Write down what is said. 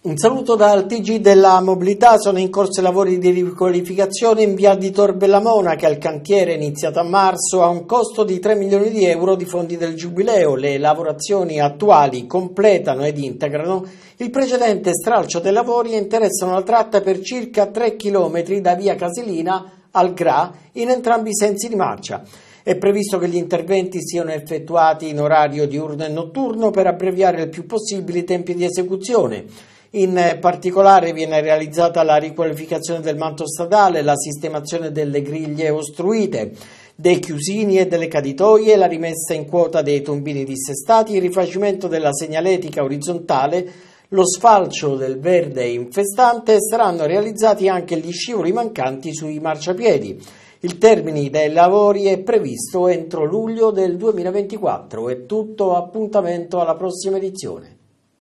Un saluto dal TG della mobilità, sono in corso i lavori di riqualificazione in via di Torbelamona che al cantiere iniziato a marzo ha un costo di 3 milioni di euro di fondi del Giubileo. Le lavorazioni attuali completano ed integrano il precedente stralcio dei lavori e interessano la tratta per circa 3 km da via Casilina al Gra in entrambi i sensi di marcia. È previsto che gli interventi siano effettuati in orario diurno e notturno per abbreviare il più possibile i tempi di esecuzione. In particolare viene realizzata la riqualificazione del manto stradale, la sistemazione delle griglie ostruite, dei chiusini e delle caditoie, la rimessa in quota dei tombini dissestati, il rifacimento della segnaletica orizzontale, lo sfalcio del verde infestante e saranno realizzati anche gli scivoli mancanti sui marciapiedi. Il termine dei lavori è previsto entro luglio del 2024. È tutto, appuntamento alla prossima edizione.